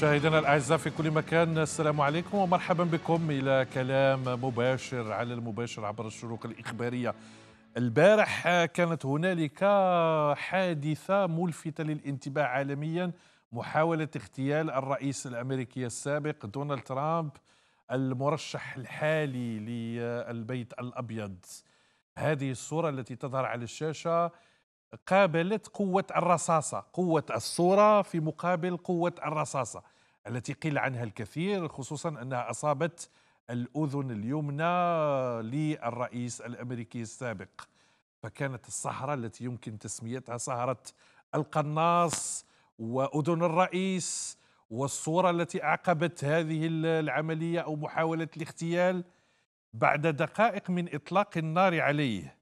مشاهدينا الاعزاء في كل مكان السلام عليكم ومرحبا بكم الى كلام مباشر على المباشر عبر الشروق الاخباريه. البارح كانت هنالك حادثه ملفته للانتباه عالميا محاوله اغتيال الرئيس الامريكي السابق دونالد ترامب المرشح الحالي للبيت الابيض. هذه الصوره التي تظهر على الشاشه قابلت قوة الرصاصة قوة الصورة في مقابل قوة الرصاصة التي قيل عنها الكثير خصوصا أنها أصابت الأذن اليمنى للرئيس الأمريكي السابق فكانت الصحراء التي يمكن تسميتها سهرة القناص وأذن الرئيس والصورة التي أعقبت هذه العملية أو محاولة الاغتيال بعد دقائق من إطلاق النار عليه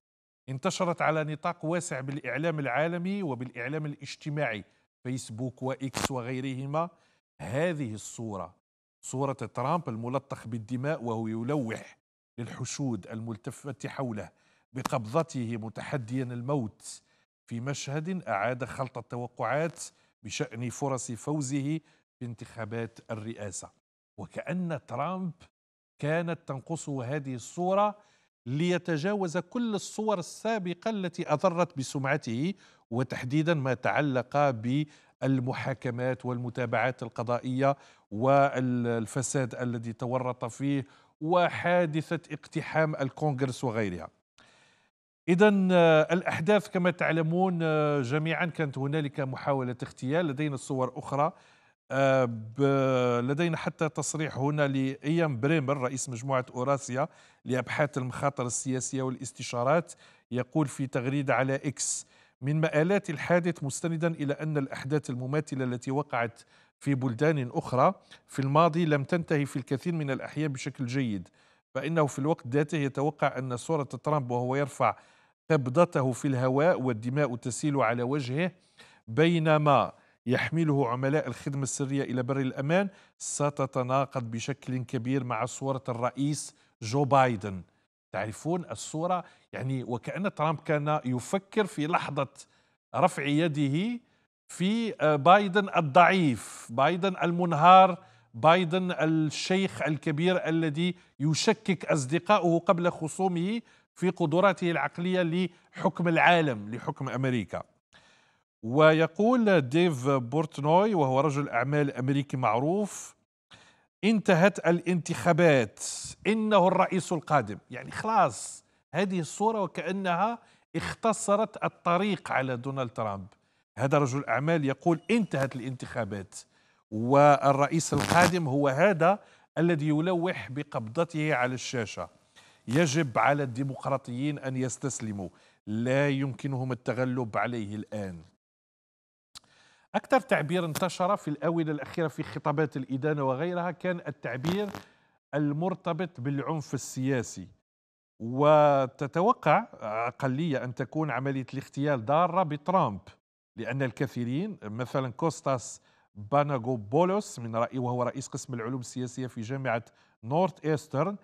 انتشرت على نطاق واسع بالإعلام العالمي وبالإعلام الاجتماعي فيسبوك وإكس وغيرهما هذه الصورة صورة ترامب الملطخ بالدماء وهو يلوح للحشود الملتفة حوله بقبضته متحديا الموت في مشهد أعاد خلط التوقعات بشأن فرص فوزه في انتخابات الرئاسة وكأن ترامب كانت تنقصه هذه الصورة ليتجاوز كل الصور السابقة التي أضرت بسمعته وتحديدا ما تعلق بالمحاكمات والمتابعات القضائية والفساد الذي تورط فيه وحادثة اقتحام الكونغرس وغيرها إذا الأحداث كما تعلمون جميعا كانت هنالك محاولة اغتيال لدينا صور أخرى آه، لدينا حتى تصريح هنا لإيام بريمر رئيس مجموعة أوراسيا لأبحاث المخاطر السياسية والاستشارات يقول في تغريدة على إكس من مآلات الحادث مستندا إلى أن الأحداث المماثلة التي وقعت في بلدان أخرى في الماضي لم تنتهي في الكثير من الأحيان بشكل جيد فإنه في الوقت ذاته يتوقع أن صورة ترامب وهو يرفع قبضته في الهواء والدماء تسيل على وجهه بينما يحمله عملاء الخدمة السرية إلى بر الأمان ستتناقض بشكل كبير مع صورة الرئيس جو بايدن تعرفون الصورة يعني وكأن ترامب كان يفكر في لحظة رفع يده في آه، بايدن الضعيف بايدن المنهار بايدن الشيخ الكبير الذي يشكك أصدقائه قبل خصومه في قدراته العقلية لحكم العالم لحكم أمريكا ويقول ديف بورتنوي وهو رجل أعمال أمريكي معروف انتهت الانتخابات إنه الرئيس القادم يعني خلاص هذه الصورة وكأنها اختصرت الطريق على دونالد ترامب هذا رجل أعمال يقول انتهت الانتخابات والرئيس القادم هو هذا الذي يلوح بقبضته على الشاشة يجب على الديمقراطيين أن يستسلموا لا يمكنهم التغلب عليه الآن أكثر تعبير انتشر في الآونة الأخيرة في خطابات الإدانة وغيرها كان التعبير المرتبط بالعنف السياسي وتتوقع أقلية أن تكون عملية الاغتيال ضارة بترامب لأن الكثيرين مثلا كوستاس بولوس من رأي وهو رئيس قسم العلوم السياسية في جامعة نورت إيسترن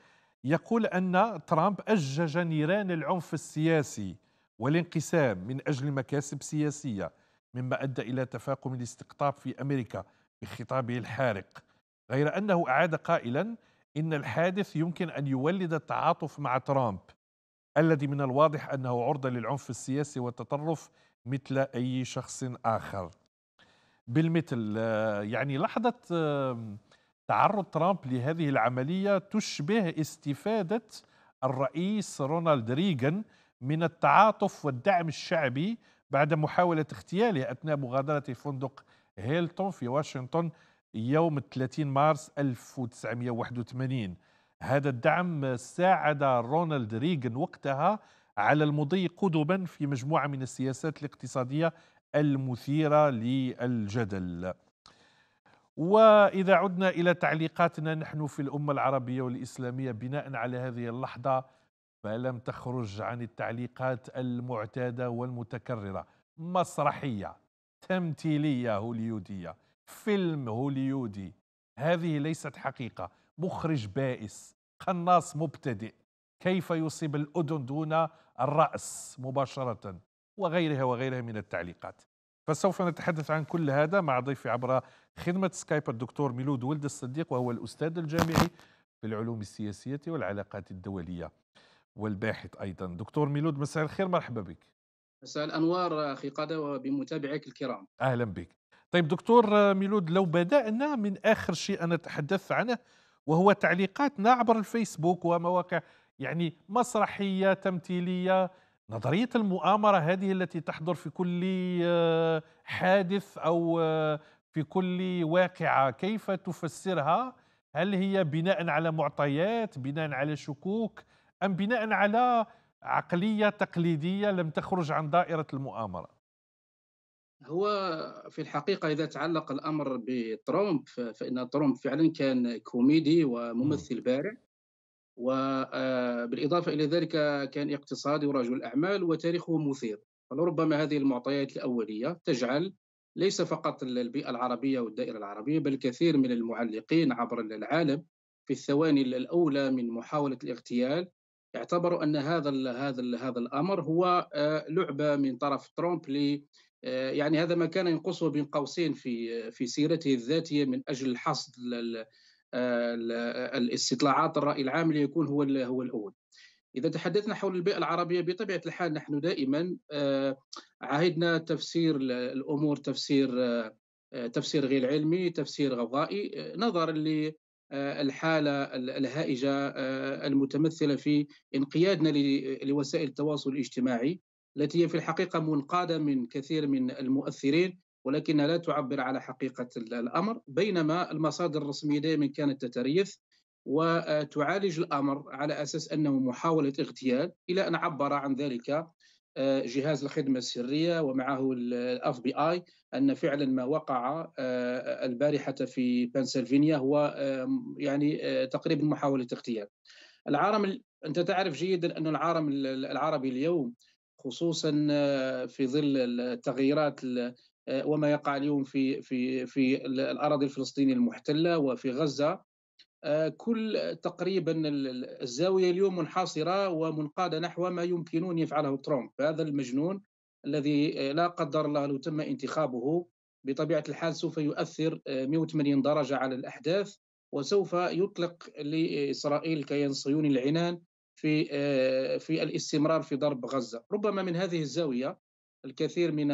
يقول أن ترامب أجج نيران العنف السياسي والانقسام من أجل مكاسب سياسية مما أدى إلى تفاقم الاستقطاب في أمريكا بخطابه الحارق غير أنه أعاد قائلا إن الحادث يمكن أن يولد التعاطف مع ترامب الذي من الواضح أنه عرضة للعنف السياسي والتطرف مثل أي شخص آخر بالمثل آه، يعني لحظة تعرض ترامب لهذه العملية تشبه استفادة الرئيس رونالد ريغان من التعاطف والدعم الشعبي بعد محاولة اغتياله أثناء مغادرة فندق هيلتون في واشنطن يوم 30 مارس 1981 هذا الدعم ساعد رونالد ريغن وقتها على المضي قدما في مجموعة من السياسات الاقتصادية المثيرة للجدل وإذا عدنا إلى تعليقاتنا نحن في الأمة العربية والإسلامية بناء على هذه اللحظة فلم تخرج عن التعليقات المعتادة والمتكررة مسرحية تمثيلية هوليودية فيلم هوليودي هذه ليست حقيقة مخرج بائس قناص مبتدئ كيف يصيب الأذن دون الرأس مباشرة وغيرها وغيرها من التعليقات فسوف نتحدث عن كل هذا مع ضيفي عبر خدمة سكايب الدكتور ميلود ولد الصديق وهو الأستاذ الجامعي في العلوم السياسية والعلاقات الدولية والباحث أيضا دكتور ميلود مساء الخير مرحبا بك مساء الأنوار أخي قادة وبمتابعيك الكرام أهلا بك طيب دكتور ميلود لو بدأنا من آخر شيء أنا تحدثت عنه وهو تعليقاتنا عبر الفيسبوك ومواقع يعني مسرحية تمثيلية نظرية المؤامرة هذه التي تحضر في كل آه، حادث أو آه، في كل واقعة كيف تفسرها هل هي بناء على معطيات بناء على شكوك أم بناء على عقلية تقليدية لم تخرج عن دائرة المؤامرة هو في الحقيقة إذا تعلق الأمر بترامب فإن ترامب فعلا كان كوميدي وممثل بارع وبالإضافة آه، إلى ذلك كان اقتصادي ورجل أعمال وتاريخه مثير فلربما هذه المعطيات الأولية تجعل ليس فقط البيئة العربية والدائرة العربية بل كثير من المعلقين عبر العالم في الثواني الأولى من محاولة الاغتيال اعتبروا ان هذا الـ هذا الـ هذا الامر هو آه، لعبه من طرف ترامب ل آه، يعني هذا ما كان ينقصه بين قوسين في آه، في سيرته الذاتيه من اجل حصد الاستطلاعات الراي العام ليكون هو هو الاول. اذا تحدثنا حول البيئه العربيه بطبيعه الحال نحن دائما عهدنا تفسير الامور تفسير تفسير غير علمي، تفسير غوغائي نظرا آه، الحالة الهائجة آه، المتمثلة في انقيادنا لوسائل التواصل الاجتماعي التي هي في الحقيقة منقادة من كثير من المؤثرين ولكنها لا تعبر على حقيقة الأمر بينما المصادر الرسمية دائما كانت تتريث وتعالج الأمر على أساس أنه محاولة اغتيال إلى أن عبر عن ذلك آه، جهاز الخدمه السريه ومعه الاف بي اي ان فعلا ما وقع آه، البارحه في بنسلفانيا هو يعني آه، تقريبا محاوله اغتيال. العالم انت تعرف جيدا ان العالم العربي اليوم خصوصا في ظل التغييرات وما يقع اليوم في في في الاراضي الفلسطينيه المحتله وفي غزه آه، كل تقريبا الزاويه اليوم منحاصره ومنقاده نحو ما يمكن ان يفعله ترامب هذا المجنون الذي آه، لا قدر الله لو تم انتخابه بطبيعه الحال سوف يؤثر 180 آه، درجه على الاحداث وسوف يطلق لاسرائيل الكيان الصهيوني العنان في في الاستمرار في ضرب غزه، ربما من هذه الزاويه الكثير من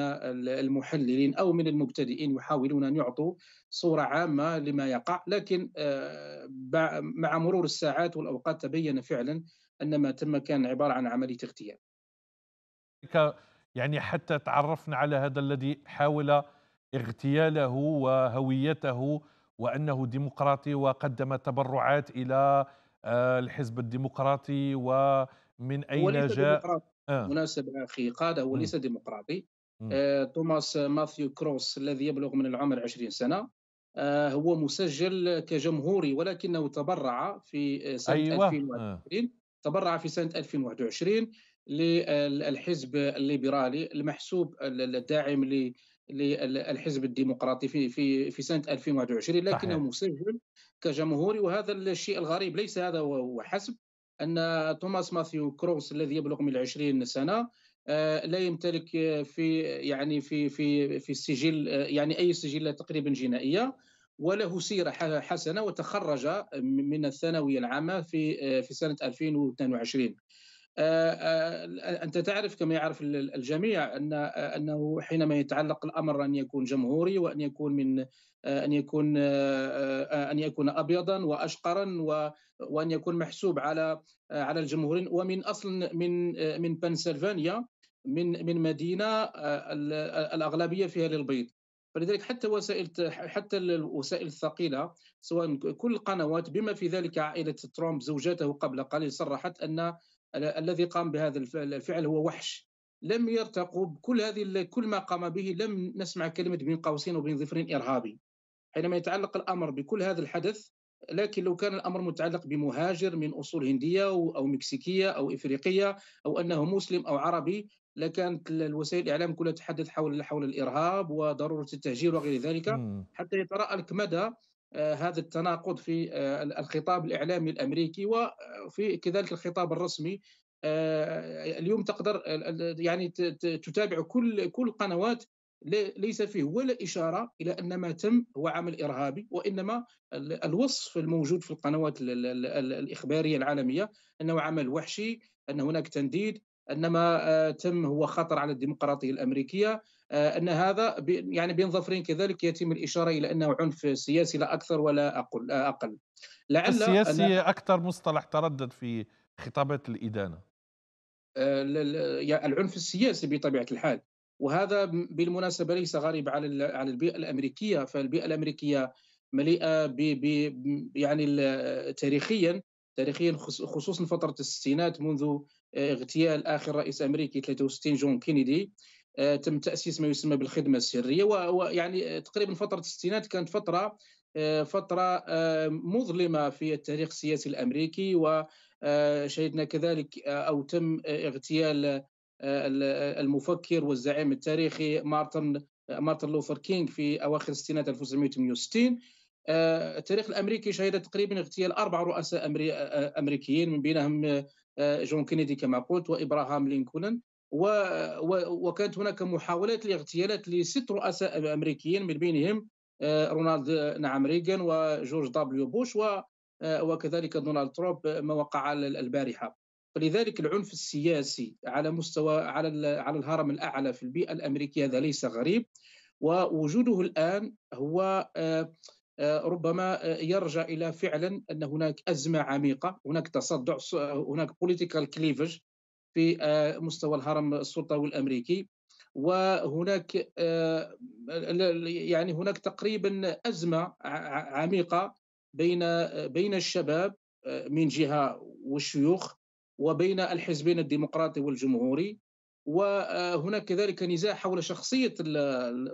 المحللين او من المبتدئين يحاولون ان يعطوا صوره عامه لما يقع لكن آه، مع مرور الساعات والاوقات تبين فعلا ان ما تم كان عباره عن عمليه اغتيال. يعني حتى تعرفنا على هذا الذي حاول اغتياله وهويته وانه ديمقراطي وقدم تبرعات الى آه، الحزب الديمقراطي ومن اين جاء آه. مناسب أخي قادة وليس ديمقراطي آه، توماس ماثيو كروس الذي يبلغ من العمر 20 سنة آه، هو مسجل كجمهوري ولكنه تبرع في سنة أيوة. 2020 تبرع في سنة 2021 للحزب الليبرالي المحسوب الداعم للحزب الديمقراطي في في في سنه 2021 لكنه مسجل كجمهوري وهذا الشيء الغريب ليس هذا وحسب أن توماس ماثيو كروس الذي يبلغ من العشرين سنة آه، لا يمتلك في يعني في في في السجل آه، يعني اي سجل تقريبا جنائيه وله سيره حسنه وتخرج من الثانويه العامه في آه، في سنه 2022 انت تعرف كما يعرف الجميع ان انه حينما يتعلق الامر ان يكون جمهوري وان يكون من آه، ان يكون آه، آه، ان يكون ابيضا واشقرا وان يكون محسوب على على الجمهورين ومن اصل من من بنسلفانيا من من مدينه الاغلبيه فيها للبيض فلذلك حتى وسائل حتى الوسائل الثقيله سواء كل القنوات بما في ذلك عائله ترامب زوجته قبل قليل صرحت ان الذي قام بهذا الفعل هو وحش لم يرتقوا بكل هذه كل ما قام به لم نسمع كلمه بين قوسين وبين ظفرين ارهابي حينما يتعلق الأمر بكل هذا الحدث لكن لو كان الامر متعلق بمهاجر من اصول هنديه او مكسيكيه او افريقيه او انه مسلم او عربي لكانت الوسائل الاعلام كلها تتحدث حول حول الارهاب وضروره التهجير وغير ذلك حتى يتراءى لك مدى آه، هذا التناقض في آه، الخطاب الاعلامي الامريكي وفي كذلك الخطاب الرسمي آه، اليوم تقدر يعني تتابع كل كل قنوات ليس فيه ولا إشارة إلى أن ما تم هو عمل إرهابي وإنما الوصف الموجود في القنوات الإخبارية العالمية أنه عمل وحشي أن هناك تنديد أن ما آه، تم هو خطر على الديمقراطية الأمريكية آه، أن هذا يعني بين ظفرين كذلك يتم الإشارة إلى أنه عنف سياسي لا أكثر ولا أقل, آه، أقل. لعل السياسي أكثر مصطلح تردد في خطابات الإدانة يعني العنف السياسي بطبيعة الحال وهذا بالمناسبه ليس غريب على على البيئه الامريكيه فالبيئه الامريكيه مليئه ب يعني تاريخيا تاريخيا خصوصا فتره الستينات منذ آه، اغتيال اخر رئيس امريكي 63 جون كينيدي آه، تم تاسيس ما يسمى بالخدمه السريه ويعني آه، تقريبا فتره الستينات كانت فتره فتره مظلمه في التاريخ السياسي الامريكي وشهدنا كذلك او تم اغتيال آه، آه، المفكر والزعيم التاريخي مارتن آه، مارتن لوثر كينغ في اواخر الستينات 1968 التاريخ الامريكي شهد تقريبا اغتيال اربع رؤساء امريكيين من بينهم جون كينيدي كما قلت وابراهام لينكولن وكانت هناك محاولات لاغتيالات لست رؤساء امريكيين من بينهم رونالد نعم ريغان وجورج دبليو بوش وكذلك دونالد ترامب ما وقع البارحه ولذلك العنف السياسي على مستوى على على الهرم الاعلى في البيئه الامريكيه هذا ليس غريب ووجوده الان هو آه، آه، ربما آه، يرجع الى فعلا ان هناك ازمه عميقه، هناك تصدع، هناك بوليتيكال كليفج في مستوى الهرم السلطوي الامريكي وهناك يعني هناك تقريبا ازمه عميقه بين بين الشباب من جهه والشيوخ وبين الحزبين الديمقراطي والجمهوري وهناك كذلك نزاع حول شخصية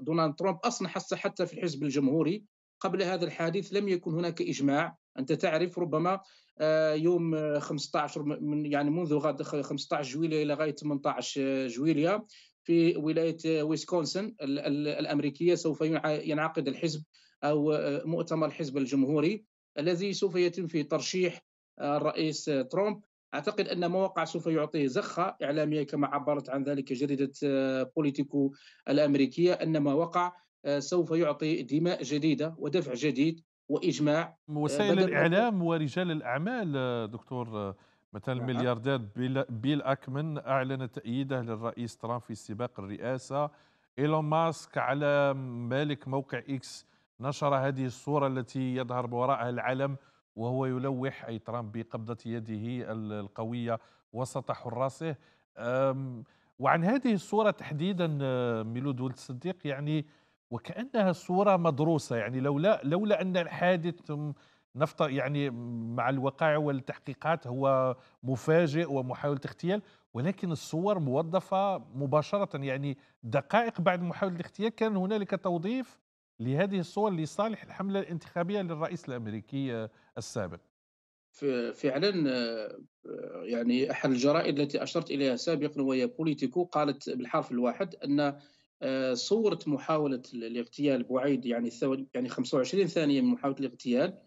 دونالد ترامب أصلا حتى في الحزب الجمهوري قبل هذا الحادث لم يكن هناك إجماع أنت تعرف ربما آه، يوم 15 من يعني منذ غد 15 جويليا إلى غاية 18 جويليا في ولاية آه، ويسكونسن الأمريكية سوف ينعقد الحزب أو آه، مؤتمر الحزب الجمهوري الذي سوف يتم فيه ترشيح الرئيس ترامب اعتقد ان موقع سوف يعطيه زخه اعلاميه كما عبرت عن ذلك جريده آه، بوليتيكو الامريكيه ان ما وقع آه، سوف يعطي دماء جديده ودفع جديد واجماع آه، وسائل الاعلام ورجال الاعمال دكتور مثلا الملياردير نعم. بيل اكمن اعلن تاييده للرئيس ترامب في سباق الرئاسه ايلون ماسك على مالك موقع اكس نشر هذه الصوره التي يظهر وراءها العلم وهو يلوح أي ترامب بقبضة يده القوية وسط حراسه وعن هذه الصورة تحديدا آه، ميلود ولد الصديق يعني وكأنها صورة مدروسة يعني لولا لولا أن الحادث نفط يعني مع الوقائع والتحقيقات هو مفاجئ ومحاولة اغتيال ولكن الصور موظفة مباشرة يعني دقائق بعد محاولة الاغتيال كان هنالك توظيف لهذه الصور لصالح الحملة الانتخابية للرئيس الأمريكي السابق فعلا آه، يعني أحد الجرائد التي أشرت إليها سابقا وهي بوليتيكو قالت بالحرف الواحد أن آه، صورة محاولة الاغتيال بعيد يعني يعني 25 ثانية من محاولة الاغتيال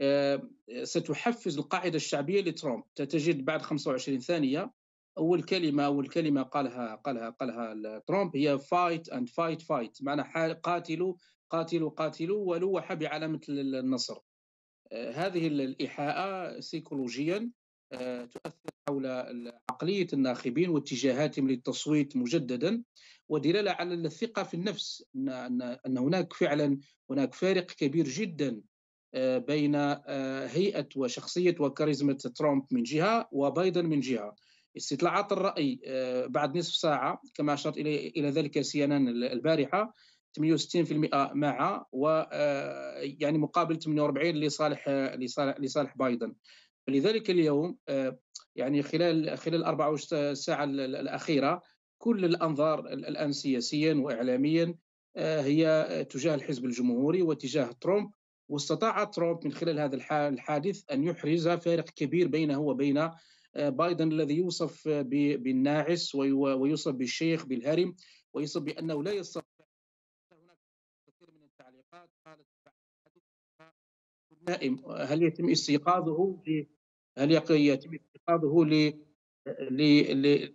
آه، ستحفز القاعدة الشعبية لترامب تجد بعد 25 ثانية أول كلمة أول كلمة قالها قالها قالها ترامب هي فايت أند فايت فايت معنى قاتلوا قاتلوا قاتلوا ولوح بعلامة النصر آه، هذه الإيحاءة سيكولوجيا آه، تؤثر حول عقلية الناخبين واتجاهاتهم للتصويت مجددا ودلالة على الثقة في النفس أن هناك فعلا هناك فارق كبير جدا آه، بين هيئة وشخصية وكاريزما ترامب من جهة وبايدن من جهة استطلاعات الرأي بعد نصف ساعة كما أشرت إلى ذلك سي البارحة 68% مع و آه، يعني مقابل 48 لصالح آه، لصالح لصالح بايدن فلذلك اليوم آه، يعني خلال خلال 24 ساعه الاخيره كل الانظار الان سياسيا واعلاميا هي تجاه الحزب الجمهوري وتجاه ترامب واستطاع ترامب من خلال هذا الحادث ان يحرز فارق كبير بينه وبين بايدن الذي يوصف بالناعس ويوصف بالشيخ بالهرم ويوصف بانه لا يستطيع نائم هل يتم استيقاظه هل يتم استيقاظه ل ليدلي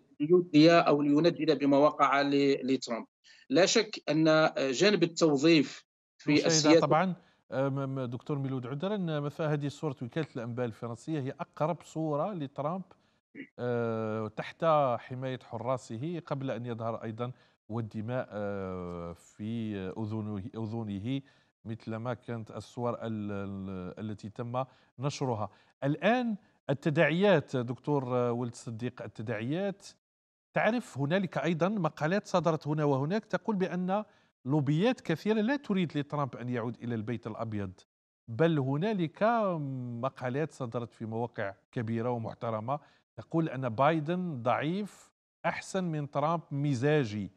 او لينجد بما وقع لترامب لا شك ان جانب التوظيف في السياسه طبعا آه، دكتور ميلود عذرا مثلا هذه صوره وكاله الانباء الفرنسيه هي اقرب صوره لترامب آه، تحت حمايه حراسه قبل ان يظهر ايضا والدماء آه، في اذنه اذنه مثلما كانت الصور التي تم نشرها الآن التداعيات دكتور ولد صديق التداعيات تعرف هنالك أيضا مقالات صدرت هنا وهناك تقول بأن لوبيات كثيرة لا تريد لترامب أن يعود إلى البيت الأبيض بل هنالك مقالات صدرت في مواقع كبيرة ومحترمة تقول أن بايدن ضعيف أحسن من ترامب مزاجي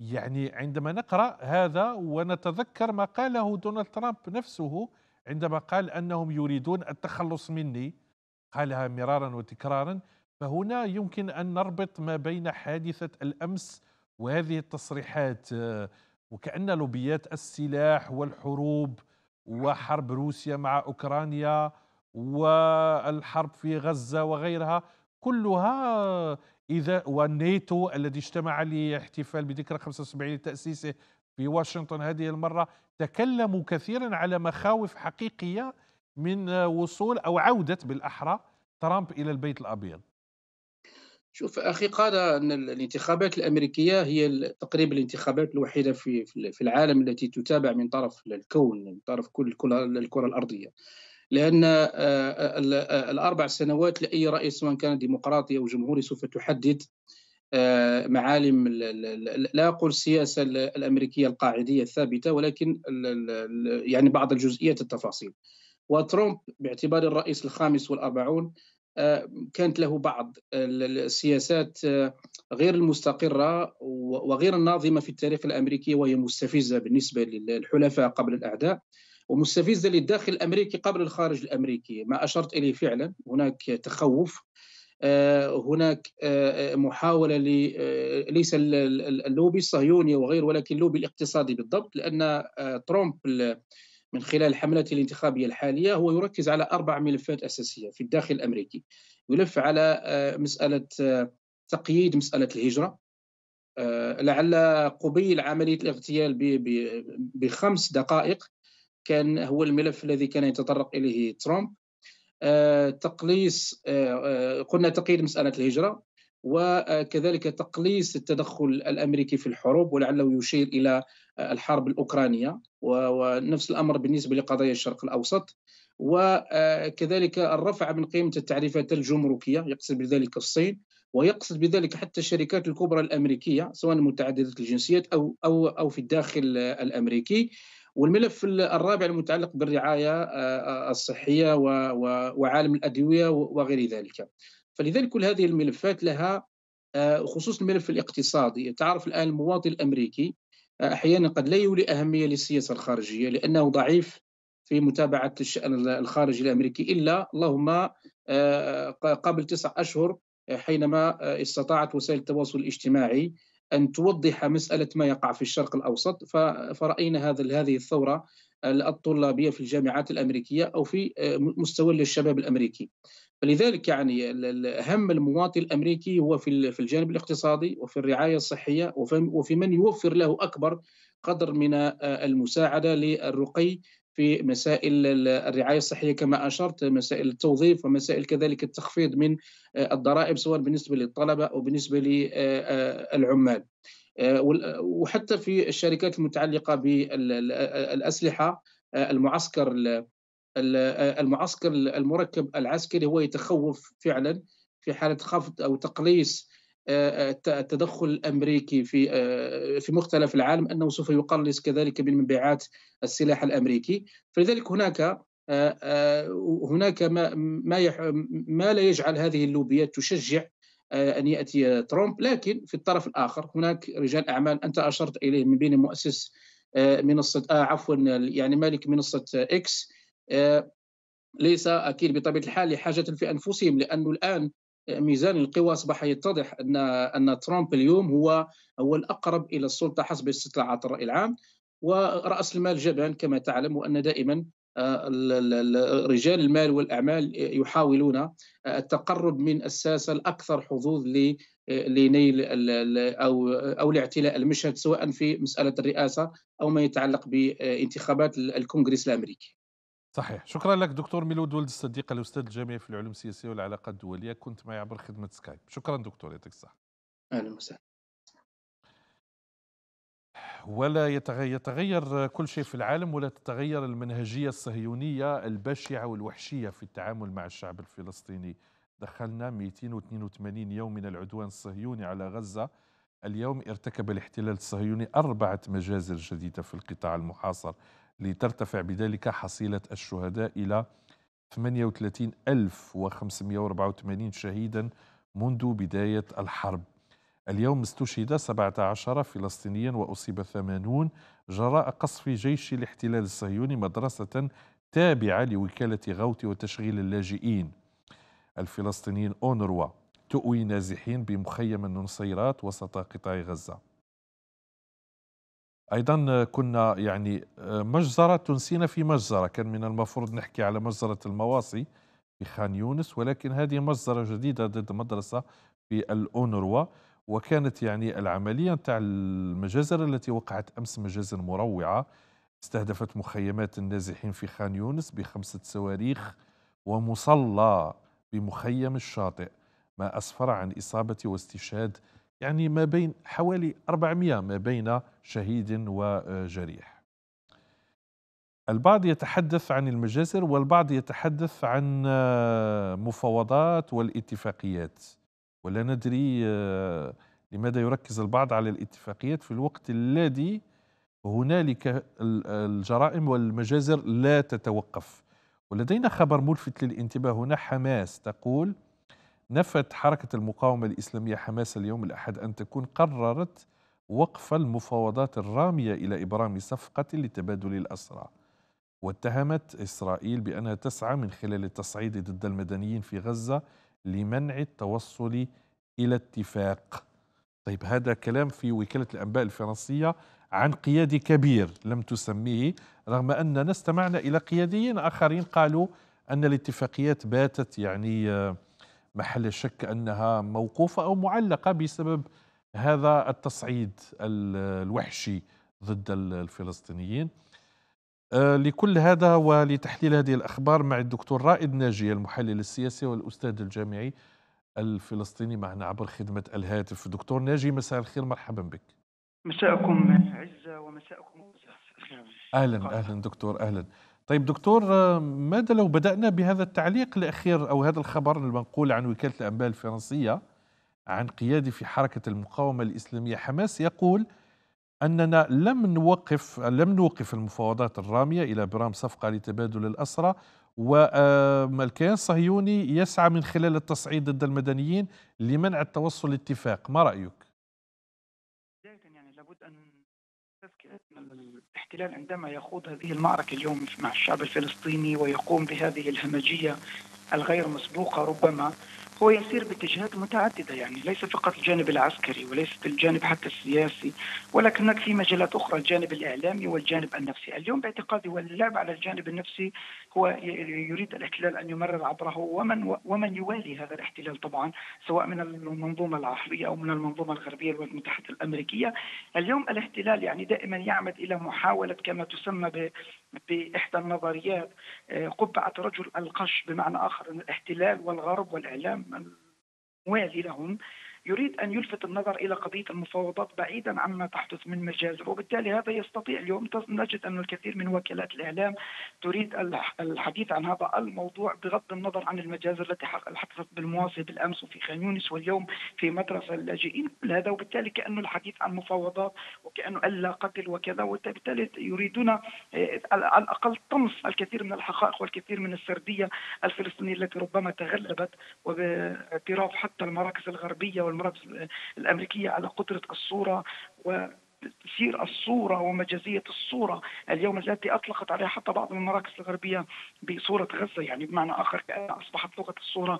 يعني عندما نقرأ هذا ونتذكر ما قاله دونالد ترامب نفسه عندما قال أنهم يريدون التخلص مني قالها مرارا وتكرارا فهنا يمكن أن نربط ما بين حادثة الأمس وهذه التصريحات آه، وكأن لوبيات السلاح والحروب وحرب روسيا مع أوكرانيا والحرب في غزة وغيرها كلها إذا والنيتو الذي اجتمع لاحتفال بذكرى 75 لتأسيسه في واشنطن هذه المرة تكلموا كثيرا على مخاوف حقيقية من وصول أو عودة بالأحرى ترامب إلى البيت الأبيض شوف اخي قادة ان الانتخابات الامريكيه هي تقريبا الانتخابات الوحيده في في العالم التي تتابع من طرف الكون من طرف كل الكره الارضيه لان آه، آه، آه، الاربع سنوات لاي رئيس سواء كان ديمقراطي او جمهوري سوف تحدد معالم لا اقول السياسه الامريكيه القاعديه الثابته ولكن يعني بعض الجزئيات التفاصيل وترامب باعتبار الرئيس الخامس والأربعون كانت له بعض السياسات آه، غير المستقرة وغير الناظمة في التاريخ الأمريكي وهي مستفزة بالنسبة للحلفاء قبل الأعداء ومستفزة للداخل الأمريكي قبل الخارج الأمريكي ما أشرت إليه فعلا هناك تخوف آه، هناك آه، محاولة ليس اللوبي الصهيوني وغيره ولكن اللوبي الاقتصادي بالضبط لأن ترامب من خلال الحملة الانتخابية الحالية هو يركز على أربع ملفات أساسية في الداخل الأمريكي يلف على آه، مسألة آه، تقييد مسألة الهجرة آه، لعل قبيل عملية الاغتيال بخمس دقائق كان هو الملف الذي كان يتطرق إليه ترامب تقليص قلنا تقييد مسألة الهجرة وكذلك تقليص التدخل الامريكي في الحروب ولعله يشير الى الحرب الاوكرانيه ونفس الامر بالنسبه لقضايا الشرق الاوسط وكذلك آه، الرفع من قيمه التعريفات الجمركيه يقصد بذلك الصين ويقصد بذلك حتى الشركات الكبرى الامريكيه سواء متعدده الجنسيات او او او في الداخل الامريكي والملف الرابع المتعلق بالرعايه آه، الصحيه وعالم الادويه وغير ذلك فلذلك كل هذه الملفات لها آه، خصوصا الملف الاقتصادي تعرف الان المواطن الامريكي احيانا قد لا يولي اهميه للسياسه الخارجيه لانه ضعيف في متابعه الشان الخارجي الامريكي الا اللهم آه، قبل تسع اشهر آه، حينما آه، استطاعت وسائل التواصل الاجتماعي ان توضح مساله ما يقع في الشرق الاوسط فراينا هذا هذه الثوره الطلابيه في الجامعات الامريكيه او في آه، مستوى للشباب الامريكي فلذلك يعني هم المواطن الامريكي هو في في الجانب الاقتصادي وفي الرعايه الصحيه وفي من يوفر له اكبر قدر من آه، المساعده للرقي في مسائل الرعايه الصحيه كما اشرت مسائل التوظيف ومسائل كذلك التخفيض من آه، الضرائب سواء بالنسبه للطلبه او بالنسبه للعمال. آه، آه، وحتى في الشركات المتعلقه بالاسلحه آه، المعسكر المعسكر المركب العسكري هو يتخوف فعلا في حاله خفض او تقليص التدخل الامريكي في في مختلف العالم انه سوف يقلص كذلك من مبيعات السلاح الامريكي فلذلك هناك هناك ما ما, ما لا يجعل هذه اللوبيات تشجع آه، ان ياتي ترامب لكن في الطرف الاخر هناك رجال اعمال انت اشرت اليه من بين مؤسس آه، منصه آه عفوا يعني مالك منصه اكس آه،, آه ليس اكيد بطبيعه الحال لحاجه في انفسهم لانه الان ميزان القوى اصبح يتضح ان ان ترامب اليوم هو هو الاقرب الى السلطه حسب استطلاعات الراي العام وراس المال جبان كما تعلم وان دائما رجال المال والاعمال يحاولون التقرب من الساسه الاكثر حظوظ لنيل او او لاعتلاء المشهد سواء في مساله الرئاسه او ما يتعلق بانتخابات الكونغرس الامريكي. صحيح شكرا لك دكتور ميلود ولد الصديق الاستاذ الجامعي في العلوم السياسيه والعلاقات الدوليه كنت معي عبر خدمه سكايب شكرا دكتور يعطيك الصحه اهلا وسهلا ولا يتغير كل شيء في العالم ولا تتغير المنهجية الصهيونية البشعة والوحشية في التعامل مع الشعب الفلسطيني دخلنا 282 يوم من العدوان الصهيوني على غزة اليوم ارتكب الاحتلال الصهيوني أربعة مجازر جديدة في القطاع المحاصر لترتفع بذلك حصيلة الشهداء إلى 38584 شهيدا منذ بداية الحرب اليوم استشهد 17 فلسطينيا وأصيب 80 جراء قصف جيش الاحتلال الصهيوني مدرسة تابعة لوكالة غوث وتشغيل اللاجئين الفلسطينيين أونروا تؤوي نازحين بمخيم النصيرات وسط قطاع غزة ايضا كنا يعني آه، مجزره تنسينا في مجزره كان من المفروض نحكي على مجزره المواصي في خان يونس ولكن هذه مجزره جديده ضد مدرسه في الاونروا وكانت يعني العملية نتاع المجازر التي وقعت أمس مجازر مروعة استهدفت مخيمات النازحين في خان يونس بخمسة صواريخ ومصلى بمخيم الشاطئ ما أسفر عن إصابة واستشهاد يعني ما بين حوالي 400 ما بين شهيد وجريح البعض يتحدث عن المجازر والبعض يتحدث عن مفاوضات والاتفاقيات ولا ندري آه، لماذا يركز البعض على الاتفاقيات في الوقت الذي هنالك الجرائم والمجازر لا تتوقف ولدينا خبر ملفت للانتباه هنا حماس تقول نفت حركة المقاومة الإسلامية حماس اليوم الأحد أن تكون قررت وقف المفاوضات الرامية إلى إبرام صفقة لتبادل الأسرى واتهمت إسرائيل بأنها تسعى من خلال التصعيد ضد المدنيين في غزة لمنع التوصل إلى اتفاق طيب هذا كلام في وكالة الأنباء الفرنسية عن قيادي كبير لم تسميه رغم أننا استمعنا إلى قياديين آخرين قالوا أن الاتفاقيات باتت يعني محل شك أنها موقوفة أو معلقة بسبب هذا التصعيد الوحشي ضد الفلسطينيين آه، لكل هذا ولتحليل هذه الأخبار مع الدكتور رائد ناجي المحلل السياسي والأستاذ الجامعي الفلسطيني معنا عبر خدمة الهاتف دكتور ناجي مساء الخير مرحبا بك مساءكم عزة ومساءكم أهلا أهلا دكتور أهلا طيب دكتور آه، ماذا لو بدأنا بهذا التعليق الأخير أو هذا الخبر المنقول عن وكالة الأنباء الفرنسية عن قيادي في حركة المقاومة الإسلامية حماس يقول أننا لم نوقف لم نوقف المفاوضات الرامية إلى برام صفقة لتبادل الأسرى والكيان الصهيوني يسعى من خلال التصعيد ضد المدنيين لمنع التوصل لاتفاق ما رأيك؟ بداية يعني لابد أن الاحتلال عندما يخوض هذه المعركة اليوم مع الشعب الفلسطيني ويقوم بهذه الهمجية الغير مسبوقة ربما هو يسير باتجاهات متعدده يعني ليس فقط الجانب العسكري وليس الجانب حتى السياسي ولكن هناك في مجالات اخرى الجانب الاعلامي والجانب النفسي، اليوم باعتقادي واللعب على الجانب النفسي هو يريد الاحتلال ان يمرر عبره ومن ومن يوالي هذا الاحتلال طبعا سواء من المنظومه العربيه او من المنظومه الغربيه الولايات المتحده الامريكيه اليوم الاحتلال يعني دائما يعمد الى محاوله كما تسمى باحدى النظريات آه، قبعه رجل القش بمعنى اخر ان الاحتلال والغرب والاعلام موالي لهم يريد أن يلفت النظر إلى قضية المفاوضات بعيدا عما تحدث من مجازر وبالتالي هذا يستطيع اليوم نجد أن الكثير من وكالات الإعلام تريد الحديث عن هذا الموضوع بغض النظر عن المجازر التي حدثت بالمواصل بالأمس وفي خان يونس واليوم في مدرسة اللاجئين كل هذا وبالتالي كأنه الحديث عن مفاوضات وكأنه ألا قتل وكذا وبالتالي يريدون آه، على الأقل طمس الكثير من الحقائق والكثير من السردية الفلسطينية التي ربما تغلبت وباعتراف حتى المراكز الغربية المرأة الأمريكية على قدرة الصورة و تسير الصورة ومجازية الصورة اليوم التي أطلقت عليها حتى بعض المراكز الغربية بصورة غزة يعني بمعنى آخر كأن أصبحت لغة الصورة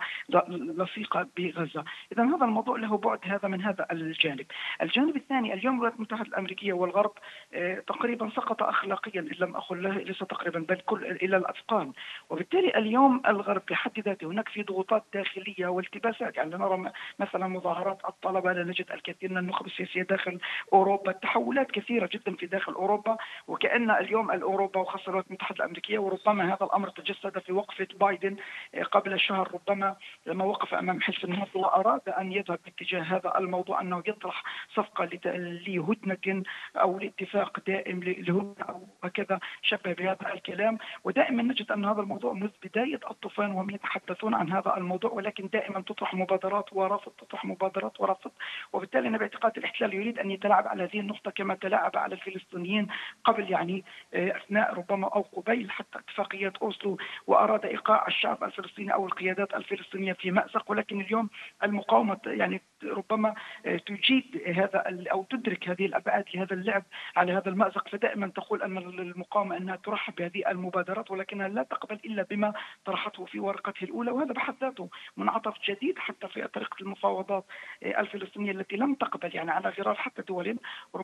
لصيقة بغزة إذا هذا الموضوع له بعد هذا من هذا الجانب الجانب الثاني اليوم الولايات المتحدة الأمريكية والغرب آه، تقريبا سقط أخلاقيا إن لم أقل ليس تقريبا بل كل إلى الأتقان وبالتالي اليوم الغرب بحد ذاته هناك في ضغوطات داخلية والتباسات يعني نرى مثلا مظاهرات الطلبة لا نجد الكثير من النخب السياسية داخل أوروبا تحولات كثيرة جدا في داخل أوروبا وكأن اليوم الأوروبا وخاصة الولايات المتحدة الأمريكية وربما هذا الأمر تجسد في وقفة بايدن آه، قبل شهر ربما لما وقف أمام حلف النهضة وأراد أن يذهب باتجاه هذا الموضوع أنه يطرح صفقة لهدنة أو لاتفاق دائم لهدنة أو هكذا شبه بهذا الكلام ودائما نجد أن هذا الموضوع منذ بداية الطوفان وهم يتحدثون عن هذا الموضوع ولكن دائما تطرح مبادرات ورفض تطرح مبادرات ورفض وبالتالي أنا باعتقادي الاحتلال يريد أن يتلاعب على هذه النقطة حتى كما تلاعب على الفلسطينيين قبل يعني آه، اثناء ربما او قبيل حتى اتفاقيات اوسلو واراد ايقاع الشعب الفلسطيني او القيادات الفلسطينيه في مازق ولكن اليوم المقاومه يعني ربما آه، تجيد هذا او تدرك هذه الابعاد لهذا اللعب على هذا المازق فدائما تقول ان المقاومه انها ترحب بهذه المبادرات ولكنها لا تقبل الا بما طرحته في ورقته الاولى وهذا بحد ذاته منعطف جديد حتى في طريقه المفاوضات آه، الفلسطينيه التي لم تقبل يعني على غرار حتى دول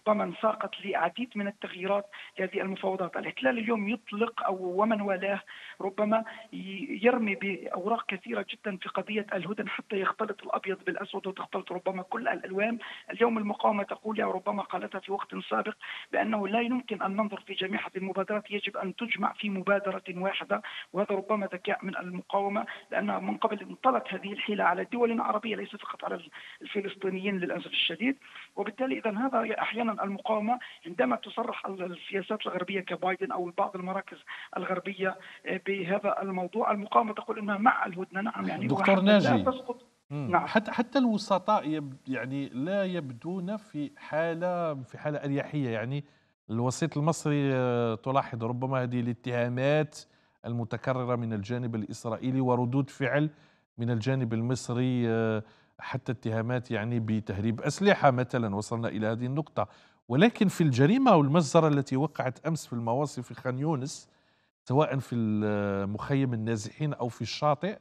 ربما انساقت لعديد من التغييرات لهذه المفاوضات الاحتلال اليوم يطلق أو ومن والاه ربما يرمي بأوراق كثيرة جدا في قضية الهدن حتى يختلط الأبيض بالأسود وتختلط ربما كل الألوان اليوم المقاومة تقول يا ربما قالتها في وقت سابق بأنه لا يمكن أن ننظر في جميع هذه المبادرات يجب أن تجمع في مبادرة واحدة وهذا ربما ذكاء من المقاومة لأنها من قبل انطلت هذه الحيلة على دول عربية ليس فقط على الفلسطينيين للأسف الشديد وبالتالي إذا هذا أحيانا المقاومه عندما تصرح السياسات الغربيه كبايدن او بعض المراكز الغربيه آه، بهذا الموضوع المقاومه تقول انها مع الهدنه نعم يعني دكتور ناجي نعم حتى حتى الوسطاء يعني لا يبدون في حاله في حاله اريحيه يعني الوسيط المصري آه، تلاحظ ربما هذه الاتهامات المتكرره من الجانب الاسرائيلي وردود فعل من الجانب المصري آه، حتى اتهامات يعني بتهريب أسلحة مثلا وصلنا إلى هذه النقطة ولكن في الجريمة والمجزرة التي وقعت أمس في المواصي في خان يونس سواء في مخيم النازحين أو في الشاطئ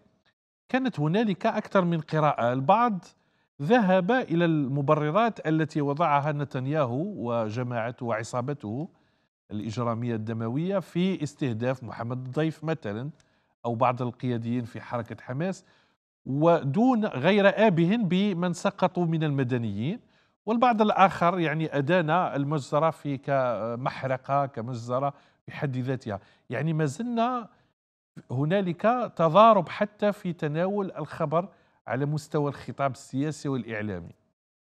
كانت هنالك أكثر من قراءة البعض ذهب إلى المبررات التي وضعها نتنياهو وجماعته وعصابته الإجرامية الدموية في استهداف محمد الضيف مثلا أو بعض القياديين في حركة حماس ودون غير آبه بمن سقطوا من المدنيين والبعض الآخر يعني أدان المجزرة في كمحرقة كمجزرة بحد ذاتها يعني ما زلنا هنالك تضارب حتى في تناول الخبر على مستوى الخطاب السياسي والإعلامي